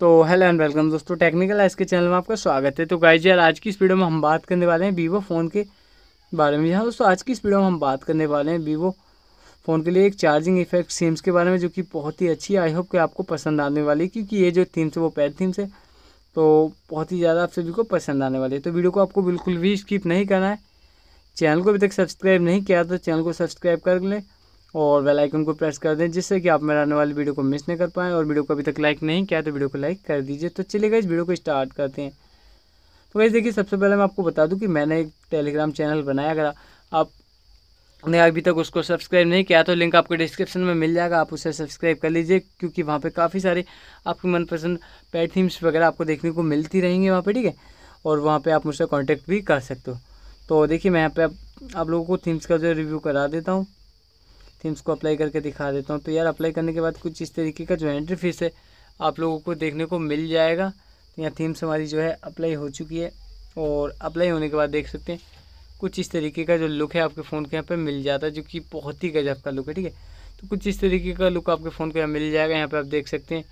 तो hello and welcome दोस्तों technical S K channel में आपका स्वागत है तो गाइज यार आज की इस वीडियो में हम बात करने वाले हैं वीवो फ़ोन के बारे में हाँ दोस्तों आज की इस वीडियो में हम बात करने वाले हैं वीवो फ़ोन के लिए एक चार्जिंग इफेक्ट सिम्स के बारे में जो कि बहुत ही अच्छी आई होप कि आपको पसंद आने वाली है क्योंकि ये जो थीम्स है वो पैड थीम्स है तो बहुत ही ज़्यादा आप सभी को पसंद आने वाली है तो वीडियो को आपको बिल्कुल भी स्किप नहीं करना है चैनल को अभी तक सब्सक्राइब नहीं किया तो चैनल को सब्सक्राइब कर लें और बेल आइकन को प्रेस कर दें जिससे कि आप मेरा आने वाली वीडियो को मिस नहीं कर पाएँ और वीडियो को अभी तक लाइक नहीं किया तो वीडियो को लाइक कर दीजिए तो गए इस वीडियो को स्टार्ट करते हैं तो वैसे देखिए सबसे पहले मैं आपको बता दूँ कि मैंने एक टेलीग्राम चैनल बनाया अगर आपने अभी तक उसको सब्सक्राइब नहीं किया तो लिंक आपको डिस्क्रिप्शन में मिल जाएगा आप उसे सब्सक्राइब कर लीजिए क्योंकि वहाँ पर काफ़ी सारे आपकी मनपसंद पैड थीम्स वगैरह आपको देखने को मिलती रहेंगी वहाँ पर ठीक है और वहाँ पर आप मुझसे कांटेक्ट भी कर सकते हो तो देखिए मैं यहाँ पर आप लोगों को थीम्स का जो रिव्यू करा देता हूँ थीम्स को अप्लाई करके दिखा देता हूँ तो यार अप्लाई करने के बाद कुछ इस तरीके का जो एंट्री फीस है आप लोगों को देखने को मिल जाएगा तो यहाँ थीम्स हमारी जो है अप्लाई हो चुकी है और अप्लाई होने के बाद देख सकते हैं कुछ इस तरीके का जो लुक है आपके फ़ोन के यहाँ पे मिल जाता है जो कि बहुत ही गजब का लुक है ठीक है तो कुछ इस तरीके का लुक आपके फ़ोन को यहाँ मिल जाएगा यहाँ पे आप देख सकते हैं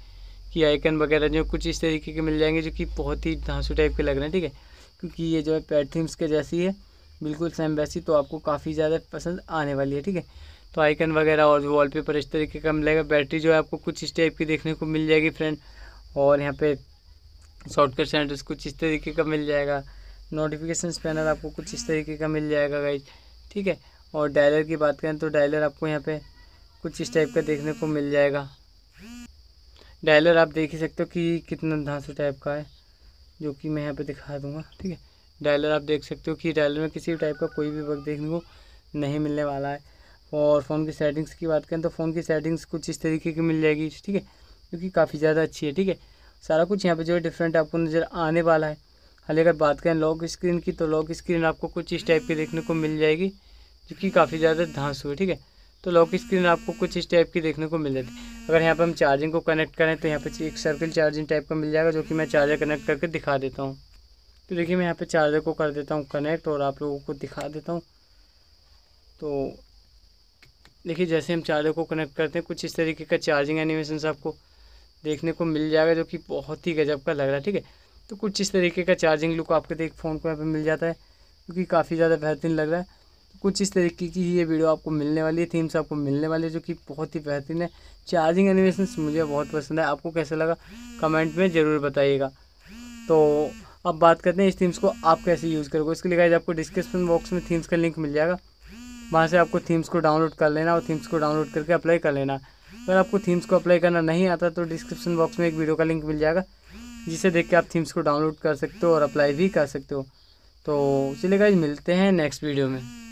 कि आइकन वगैरह जो कुछ इस तरीके के मिल जाएंगे जो कि बहुत ही धांसू टाइप के लग रहे हैं ठीक है क्योंकि ये जो है पैड थीम्स के जैसी है बिल्कुल सेम वैसी तो आपको काफ़ी ज़्यादा पसंद आने वाली है ठीक है तो आइकन वगैरह और वॉलपेपर इस तरीके का मिलेगा बैटरी जो है आपको कुछ इस टाइप की देखने को मिल जाएगी फ्रेंड और यहाँ पे शॉर्टकट सेंटर्स कुछ इस तरीके का मिल जाएगा नोटिफिकेशन पैनल आपको कुछ इस तरीके का मिल जाएगा गाइज ठीक है और डायलर की बात करें तो डायलर आपको यहाँ पे कुछ इस टाइप का देखने को मिल जाएगा डायलर आप देख ही सकते हो कि कितना धांसू टाइप का है जो कि मैं यहाँ पे दिखा दूँगा ठीक है डायलर आप देख सकते हो कि डायलर में किसी भी टाइप का कोई भी वर्क देखने को नहीं मिलने वाला है और फ़ोन की सेटिंग्स की बात करें तो फ़ोन की सेटिंग्स कुछ इस तरीके की मिल जाएगी ठीक है क्योंकि काफ़ी ज़्यादा अच्छी है ठीक है सारा कुछ यहाँ पे जो है डिफरेंट आपको नज़र आने वाला है हाल अगर बात करें लॉक स्क्रीन की तो लॉक स्क्रीन आपको कुछ इस टाइप की देखने को मिल जाएगी जो कि काफ़ी ज़्यादा धांस हुई ठीक है तो लॉक स्क्रीन आपको कुछ इस टाइप की देखने को मिल जाती है अगर यहाँ पर हम चार्जिंग को कनेक्ट करें तो यहाँ पर एक सर्किल चार्जिंग टाइप का मिल जाएगा जो कि मैं चार्जर कनेक्ट करके दिखा देता हूँ तो देखिए मैं यहाँ पर चार्जर को कर देता हूँ कनेक्ट और आप लोगों को दिखा देता हूँ तो देखिए जैसे हम चार्जर को कनेक्ट करते हैं कुछ इस तरीके का चार्जिंग एनिमेशन आपको देखने को मिल जाएगा जो कि बहुत ही गजब का लग रहा है ठीक है तो कुछ इस तरीके का चार्जिंग लुक आपको देख फ़ोन को यहाँ पर मिल जाता है क्योंकि काफ़ी ज़्यादा बेहतरीन लग रहा है तो कुछ इस तरीके की ये वीडियो आपको मिलने वाली है थीम्स आपको मिलने वाली है जो कि बहुत ही बेहतरीन है चार्जिंग एनिमेशन मुझे बहुत पसंद है आपको कैसा लगा कमेंट में ज़रूर बताइएगा तो अब बात करते हैं इस थीम्स को आप कैसे यूज़ करोगे इसके लिए आपको डिस्क्रिप्शन बॉक्स में थीम्स का लिंक मिल जाएगा वहाँ से आपको थीम्स को डाउनलोड कर लेना और थीम्स को डाउनलोड करके अप्लाई कर लेना अगर आपको थीम्स को अप्लाई करना नहीं आता तो डिस्क्रिप्शन बॉक्स में एक वीडियो का लिंक मिल जाएगा जिसे देख के आप थीम्स को डाउनलोड कर सकते हो और अप्लाई भी कर सकते हो तो इसीलिए गाइज मिलते हैं नेक्स्ट वीडियो में